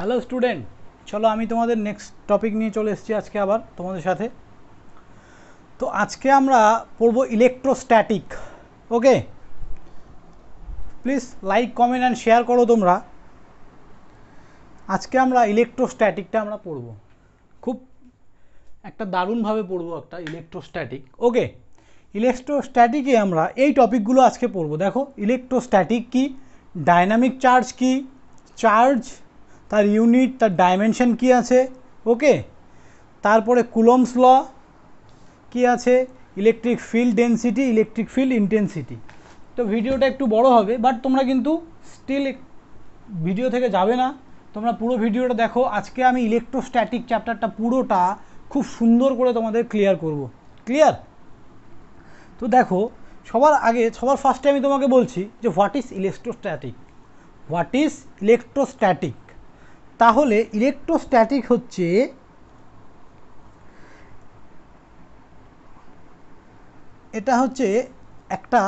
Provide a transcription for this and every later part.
hello student চলো আমি তোমাদের নেক্সট টপিক নিয়ে চলে এসেছি আজকে আবার তোমাদের সাথে তো আজকে আমরা পড়ব electrostatic okay please like comment and share করো তোমরা আজকে আমরা ইলেকট্রোস্ট্যাটিকটা আমরা পড়ব খুব একটা দারুণভাবে পড়বো একটা ইলেকট্রোস্ট্যাটিক ওকে ইলেকট্রোস্ট্যাটিকে আমরা এই টপিকগুলো আজকে পড়ব দেখো ইলেকট্রোস্ট্যাটিক কি ডাইনামিক চার্জ কি চার্জ তার ইউনিট তার ডাইমেনশন কি আছে ওকে তারপরে কুলমস ল কি আছে electric field density electric field intensity তো ভিডিওটা একটু বড় হবে বাট তোমরা কিন্তু স্টিল ভিডিও থেকে যাবে না তোমরা পুরো ভিডিওটা দেখো আজকে আমি ইলেকট্রোস্ট্যাটিক চ্যাপ্টারটা পুরোটা খুব সুন্দর করে তোমাদের ক্লিয়ার করব ক্লিয়ার তো দেখো সবার আগে সবার ফার্স্টে আমি তোমাকে বলছি যে what is electrostatic what is electrostatic তাহলে ইলেকট্রোস্ট্যাটিক হচ্ছে এটা হচ্ছে একটা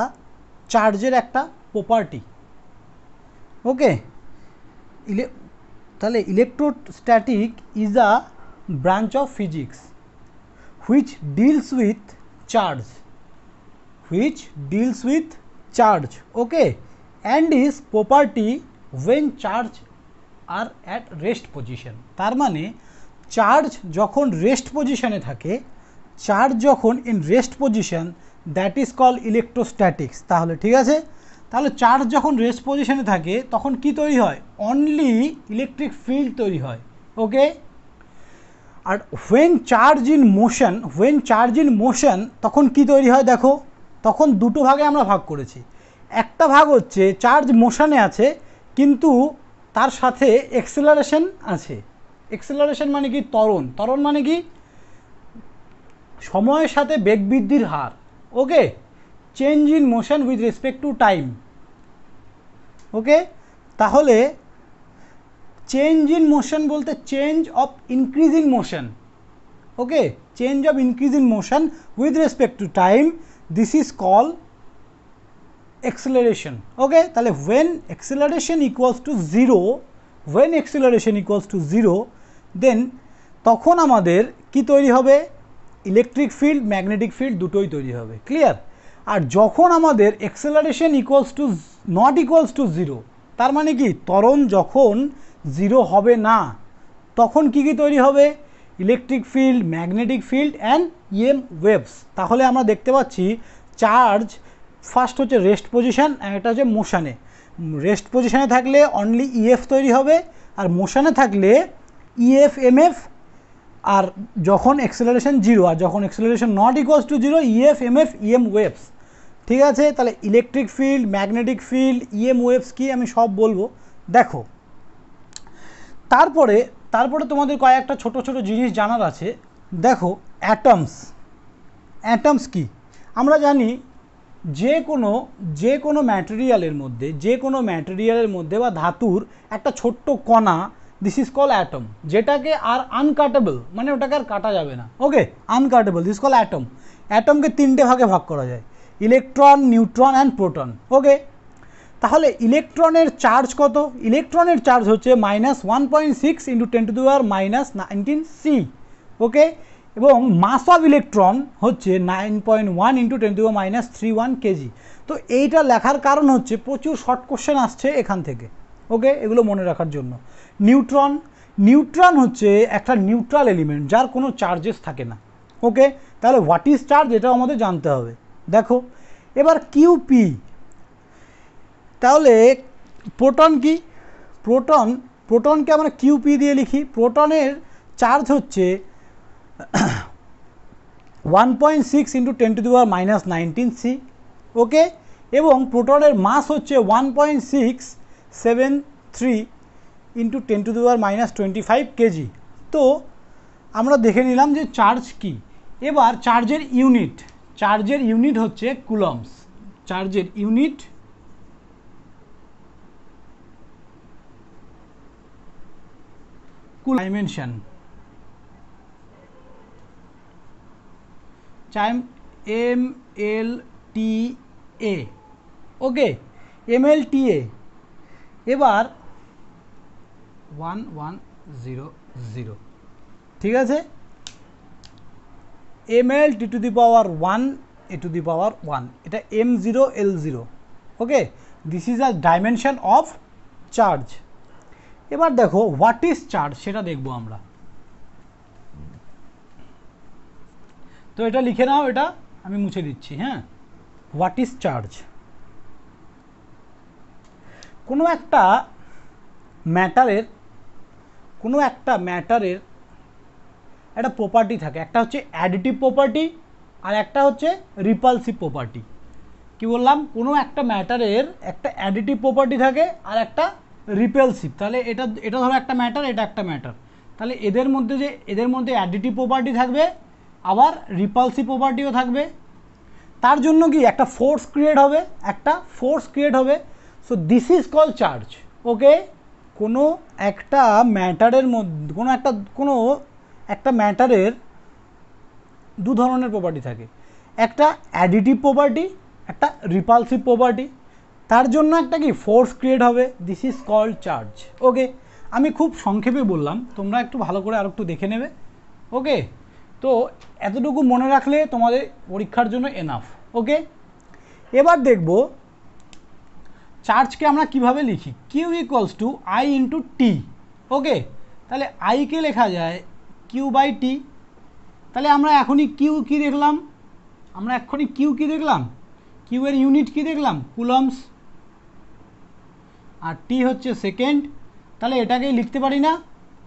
চার্জের একটা প্রপার্টি ওকে ইলে তাহলে electrostatic is a branch of physics which deals with charge which deals with charge okay and is property when charge are at rest position তার মানে চার্জ যখন রেস্ট পজিশনে থাকে চার্জ যখন in rest position that is call electrostatics তাহলে ঠিক আছে তাহলে চার্জ যখন রেস্ট পজিশনে থাকে তখন কি তৈরি হয় অনলি ইলেকট্রিক ফিল্ড তৈরি হয় ওকে আর when charge in motion when charge in motion তখন কি তৈরি হয় দেখো তখন দুটো ভাগে আমরা ভাগ করেছি একটা ভাগ হচ্ছে চার্জ মোশনে আছে কিন্তু তার সাথে এক্সেলারেশন আছে এক্সেলারেশন মানে কি তরণ তরণ মানে কি সময়ের সাথে বেগ বৃদ্ধির হার okay change in motion with respect to time okay তাহলে চেঞ্জ ইন মোশন বলতে change of increase in motion okay change of increase in motion with respect to time this is call acceleration okay তাহলে when acceleration equals to 0 when acceleration equals to 0 then তখন আমাদের কি তৈরি হবে electric field magnetic field দুটোই তৈরি হবে clear আর যখন আমাদের acceleration equals to not equals to zero তার মানে কি তরণ যখন জিরো হবে না তখন কি কি তৈরি হবে electric field magnetic field and EM waves তাহলে আমরা দেখতে পাচ্ছি চার্জ ফার্স্ট হচ্ছে রেস্ট পজিশান আর এটা হচ্ছে মোশানে রেস্ট পজিশানে থাকলে অনলি ইএফ e তৈরি হবে আর মোশানে থাকলে ইএফ e এমএফ আর যখন এক্সেলারেশন জিরো আর যখন acceleration not equals to zero EF MF EM waves ঠিক আছে তাহলে electric field magnetic field EM waves কি আমি সব বলবো দেখো তারপরে তারপরে তোমাদের কয়েকটা ছোট ছোট জিনিস জানার আছে দেখো অ্যাটমস অ্যাটমস কি আমরা জানি যে কোনো যে কোনো ম্যাটেরিয়ালের মধ্যে যে কোনো ম্যাটেরিয়ালের মধ্যে বা ধাতুর একটা ছোট্ট কণা দিস ইজ কল অ্যাটম যেটাকে আর আনকাটেবল মানে ওটাকে আর কাটা যাবে না okay uncuttable this call atom অ্যাটমকে তিনটে ভাগে ভাগ করা যায় electron neutron and proton okay তাহলে ইলেকট্রনের চার্জ কত ইলেকট্রনের চার্জ হচ্ছে minus one point six into ten to দু আর মাইনাস নাইনটিন সি ওকে এবং মাস অফ ইলেকট্রন হচ্ছে nine point one into ten to minus three one KG তো এইটা লেখার কারণ হচ্ছে প্রচুর শর্ট কোশ্চেন আসছে এখান থেকে ওকে এগুলো মনে রাখার জন্য নিউট্রন নিউট্রন হচ্ছে একটা নিউট্রাল এলিমেন্ট যার কোনো চার্জেস থাকে না ওকে তাহলে হোয়াট ইজ চার্জ এটাও আমাদের জানতে হবে দেখো এবার কিউপি তাহলে প্রোটন কি প্রোটন প্রোটনকে আমরা কিউপি দিয়ে লিখি প্রোটনের চার্জ হচ্ছে one point six into ten to the power minus nineteen C okay এবং প্রোটনের মাস হচ্ছে one point six seven three into ten to the power minus twenty five KG তো আমরা দেখে নিলাম যে চার্জ কি এবার চার্জের ইউনিট চার্জের ইউনিট হচ্ছে কুলমস চার্জের ইউনিট ডাইমেনশন চাইম M L T A okay M L T A এবার ওয়ান ওয়ান জিরো জিরো ঠিক আছে M L T to the power one A to the power one এটা M zero L zero okay this is a dimension of charge এবার দেখো what is charge সেটা দেখবো আমরা তো এটা লিখে নাও এটা আমি মুছে দিচ্ছি হ্যাঁ হোয়াট ইজ চার্জ কোনো একটা ম্যাটারের কোনো একটা ম্যাটারের একটা প্রপার্টি থাকে একটা হচ্ছে অ্যাডিটিভ প্রপার্টি আর একটা হচ্ছে রিপালসিভ প্রপার্টি কি বললাম কোনো একটা ম্যাটারের একটা অ্যাডিটিভ প্রপার্টি থাকে আর একটা রিপেলসিভ তাহলে এটা এটা ধরো একটা ম্যাটার এটা একটা ম্যাটার তাহলে এদের মধ্যে যে এদের মধ্যে অ্যাডিটিভ প্রপার্টি থাকবে আবার রিপালসি প্রপার্টিও থাকবে তার জন্য কি একটা ফোর্স ক্রিয়েট হবে একটা ফোর্স ক্রিয়েট হবে so this is call charge okay কোনো একটা ম্যাটারের মধ্যে কোনো একটা কোনো একটা ম্যাটারের দু ধরনের প্রপার্টি থাকে একটা অ্যাডিটিভ প্রপার্টি একটা রিপালসিভ প্রপার্টি তার জন্য একটা কি ফোর্স ক্রিয়েট হবে this is call charge okay আমি খুব সংক্ষেপে বললাম তোমরা একটু ভালো করে আর একটু দেখে নেবে ওকে তো এতটুকু মনে রাখলে তোমাদের পরীক্ষার জন্য এনাফ ওকে এবার দেখব চার্জকে আমরা কিভাবে লিখি Q equals to I into T okay তাহলে আইকে লেখা যায় কিউ বাই টি তাহলে আমরা এখনই কিউ কি দেখলাম আমরা এখনই কিউ কি দেখলাম কিউ এর ইউনিট কি দেখলাম কুলমস আর টি হচ্ছে সেকেন্ড তাহলে এটাকে লিখতে পারি না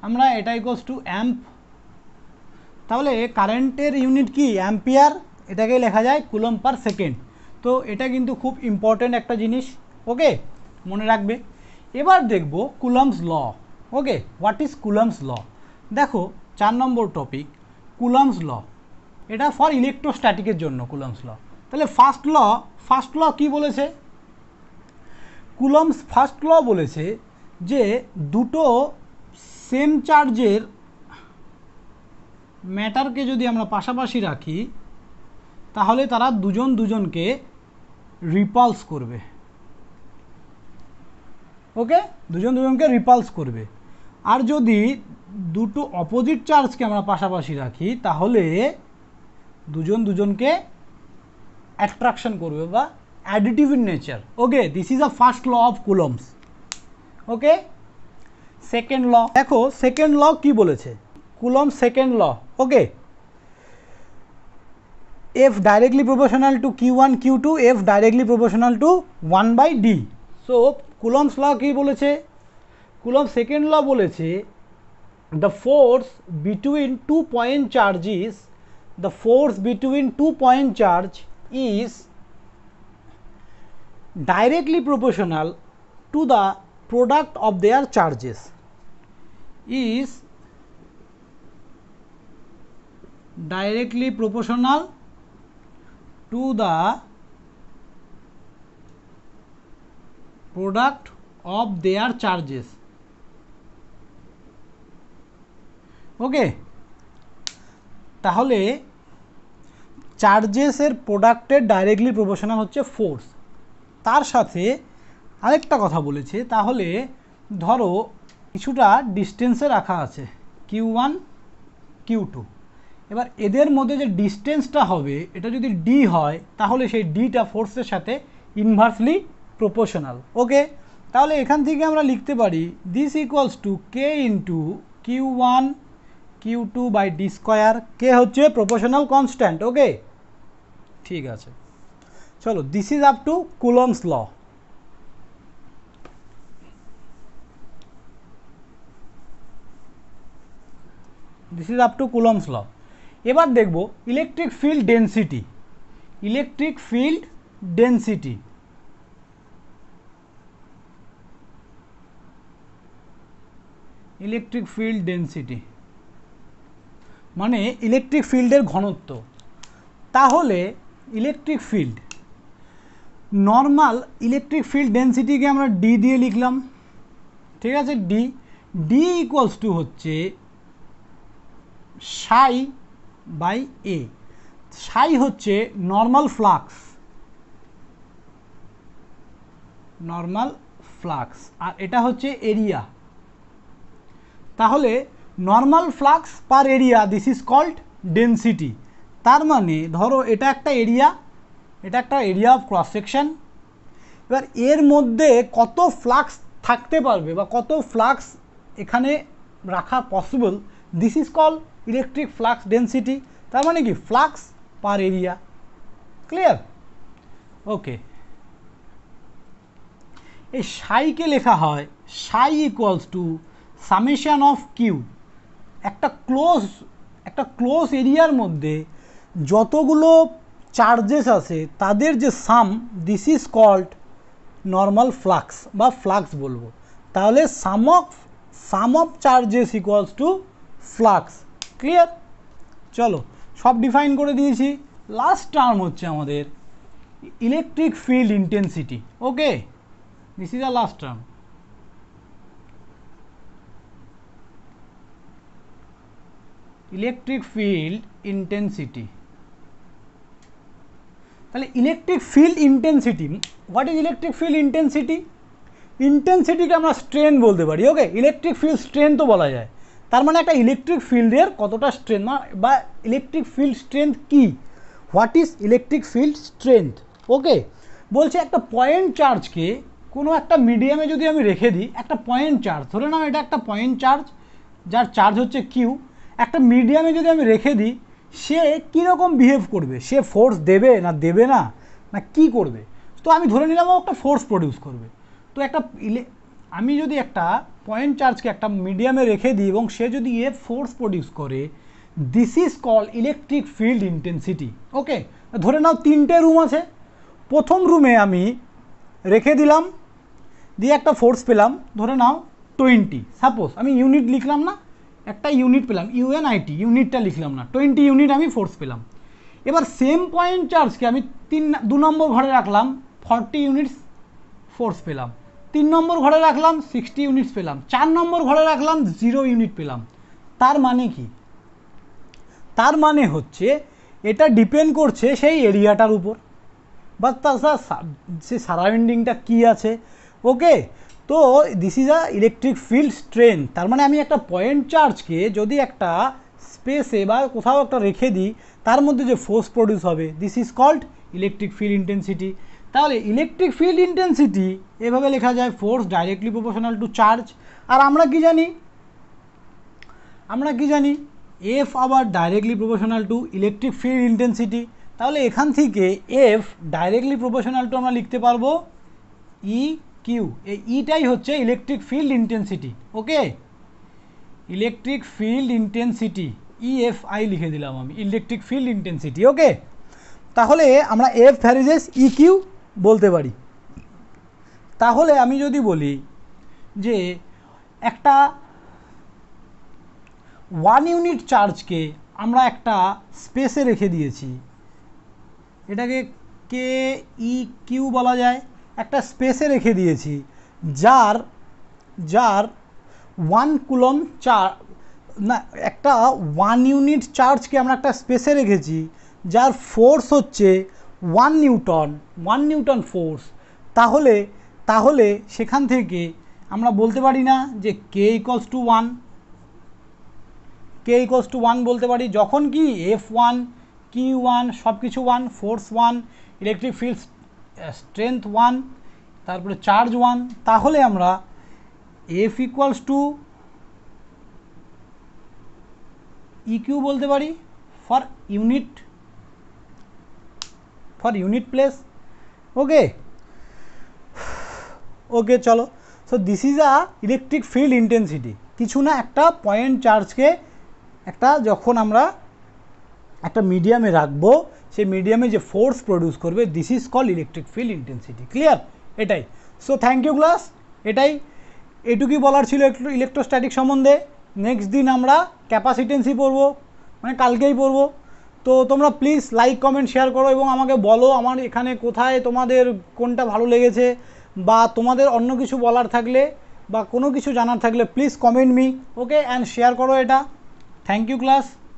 আমরা এটা ইকোয়ালস টু অ্যাম্প তাহলে কারেন্টের ইউনিট কি অ্যাম্পিয়ার এটাকেই লেখা যায় কুলম পার সেকেন্ড তো এটা কিন্তু খুব ইম্পর্ট্যান্ট একটা জিনিস ওকে মনে রাখবে এবার দেখব Coulomb's law okay what is Coulomb's law দেখো চার নম্বর টপিক কুলমস ল এটা ফর ইলেকট্রোস্ট্যাটিকের জন্য কুলমস ল তাহলে ফার্স্ট ল ফার্স্ট ল কি বলেছে কুলমস ফার্স্ট ল বলেছে যে দুটো সেম চার্জের ম্যাটারকে যদি আমরা পাশাপাশি রাখি তাহলে তারা দুজন দুজনকে রিপালস করবে ওকে দুজন দুজনকে রিপালস করবে আর যদি দুটো অপোজিট চার্জকে আমরা পাশাপাশি রাখি তাহলে দুজন দুজনকে অ্যাট্রাকশন করবে বা additive in nature okay this is a first law of Coulomb's okay second law দেখো সেকেন্ড ল কি বলেছে Coulomb second law okay f directly proportional to q1 q2 f directly proportional to 1 by d so coulomb's law কি বলেছে Coulomb second law বলেছে the force between two point charge is the force between two point charge is directly proportional to the product of their charges is directly proportional to the product of their charges okay তাহলে চার্জেসের প্রোডাক্টের directly proportional হচ্ছে force তার সাথে আরেকটা কথা বলেছে তাহলে ধরো কিছুটা ডিস্টেন্সে রাখা আছে কিউ ওয়ান কিউ টু এবার এদের মধ্যে যে ডিস্টেন্সটা হবে এটা যদি ডি হয় তাহলে সেই ডিটা ফোর্সের সাথে ইনভার্সলি প্রপোর্শনাল ওকে তাহলে এখান থেকে আমরা লিখতে পারি this equals to K into Q one Q two by D square K হচ্ছে প্রপোর্শনাল কনস্ট্যান্ট ওকে ঠিক আছে চলো this is up to Coulomb's law this is up to Coulomb's law এবার দেখব electric field density electric field density electric field density মানে electric ফিল্ডের ঘনত্ব তাহলে electric field normal electric field ডেন্সিটিকে আমরা ডি দিয়ে লিখলাম ঠিক আছে ডি ডি ইকুয়ালস টু হচ্ছে সাই বাই এ সাই হচ্ছে নর্মাল ফ্লাক্স নর্মাল ফ্লাক্স আর এটা হচ্ছে এরিয়া তাহলে normal flux per area this is called density তার মানে ধরো এটা একটা এরিয়া এটা একটা এরিয়া অফ ক্রস সেকশন এবার এর মধ্যে কত ফ্লাক্স থাকতে পারবে বা কত ফ্লাক্স এখানে রাখা possible this is call electric flux density তার মানে কি flux per area clear okay এই সাইকে লেখা হয় psi equals to summation of Q একটা ক্লোজ একটা ক্লোজ এরিয়ার মধ্যে যতগুলো চার্জেস আছে তাদের যে sum this is called normal flux বা ফ্লাক্স বলবো তাহলে sum of sum of charges equals to flux clear চলো সব ডিফাইন করে দিয়েছি লাস্ট টার্ম হচ্ছে আমাদের electric field intensity okay this is a last term electric field intensity তাহলে electric field intensity what is electric field intensity ইন্টেন্সিটিকে আমরা strength বলতে পারি ওকে ইলেকট্রিক ফিল্ড স্ট্রেন তো বলা যায় তার মানে একটা ইলেকট্রিক ফিল্ডের কতটা স্ট্রেংথ বা ইলেকট্রিক ফিল্ড স্ট্রেংথ কী what is electric field strength okay বলছে একটা পয়েন্ট চার্জকে কোনো একটা মিডিয়ামে যদি আমি রেখে দিই একটা পয়েন্ট চার্জ ধরে নাও এটা একটা পয়েন্ট চার্জ যার চার্জ হচ্ছে কিউ একটা মিডিয়ামে যদি আমি রেখে দিই সে কীরকম বিহেভ করবে সে ফোর্স দেবে না দেবে না না কি করবে তো আমি ধরে নিলাম ও একটা ফোর্স প্রডিউস করবে তো একটা আমি যদি একটা পয়েন্ট চার্জকে একটা মিডিয়ামে রেখে দিই এবং সে যদি এ ফোর্স প্রডিউস করে this is call electric field intensity okay ধরে নাও তিনটে রুম আছে প্রথম রুমে আমি রেখে দিলাম দিয়ে একটা ফোর্স পেলাম ধরে নাও টোয়েন্টি সাপোজ আমি ইউনিট লিখলাম না একটা ইউনিট পেলাম ইউএনআইটি ইউনিটটা লিখলাম না টোয়েন্টি ইউনিট আমি ফোর্স পেলাম এবার সেম পয়েন্ট চার্জকে আমি তিন দু নম্বর ঘরে রাখলাম ফর্টি ইউনিটস ফোর্স পেলাম তিন নম্বর ঘরে রাখলাম সিক্সটি ইউনিটস পেলাম চার নম্বর ঘরে রাখলাম জিরো ইউনিট পেলাম তার মানে কি তার মানে হচ্ছে এটা ডিপেন্ড করছে সেই এরিয়াটার উপর বা তাছাড়া সে সারাউন্ডিংটা কী আছে ওকে তো this is a electric field strength তার মানে আমি একটা পয়েন্ট চার্জকে যদি একটা স্পেসে বা কোথাও একটা রেখে দিই তার মধ্যে যে ফোর্স প্রডিউস হবে this is called electric field intensity তাহলে ইলেকট্রিক ফিল্ড ইন্টেন্সিটি এভাবে লেখা যায় force directly proportional to charge আর আমরা কি জানি আমরা কি জানি এফ আবার directly proportional to electric field intensity তাহলে এখান থেকে এফ ডাইরেক্টলি প্রপোশনাল টু আমরা লিখতে পারবো ই e কিউ এই ইটাই e হচ্ছে electric field intensity okay electric field intensity EFI লিখে দিলাম আমি ইলেকট্রিক ফিল্ড ইন্টেন্সিটি ওকে তাহলে আমরা এফ ভ্যারিজেস ই কিউ বলতে পারি তাহলে আমি যদি বলি যে একটা ওয়ান ইউনিট চার্জকে আমরা একটা স্পেসে রেখে দিয়েছি এটাকে কে ই কিউ বলা যায় একটা স্পেসে রেখে দিয়েছি যার যার ওয়ান কুলম চার না একটা ওয়ান ইউনিট চার্জকে আমরা একটা স্পেসে রেখেছি যার ফোর্স হচ্ছে one newton one newton force তাহলে তাহলে সেখান থেকে আমরা বলতে পারি না যে K equals to one K equals to one বলতে পারি যখন কি এফ ওয়ান কি ওয়ান সব কিছু one force one electric field strength one তারপরে চার্জ ওয়ান তাহলে আমরা এফ ইকুয়ালস টু ইকিউ বলতে পারি for unit for unit place okay okay চলো so this is a electric field intensity কিছু না একটা পয়েন্ট চার্জকে একটা যখন আমরা একটা মিডিয়ামে রাখবো সেই মিডিয়ামে যে ফোর্স প্রডিউস করবে this is call electric field intensity clear এটাই সো থ্যাংক ইউ ক্লাস এটাই এটুকুই বলার ছিল ইলেকট্রোস্ট্যাটিক সম্বন্ধে নেক্সট দিন আমরা ক্যাপাসিটেন্সি পড়বো মানে কালকেই পড়বো তো তোমরা প্লিজ লাইক কমেন্ট শেয়ার করো এবং আমাকে বলো আমার এখানে কোথায় তোমাদের কোনটা ভালো লেগেছে বা তোমাদের অন্য কিছু বলার থাকলে বা কোনো কিছু জানার থাকলে please comment me okay and share করো এটা থ্যাংক ইউ ক্লাস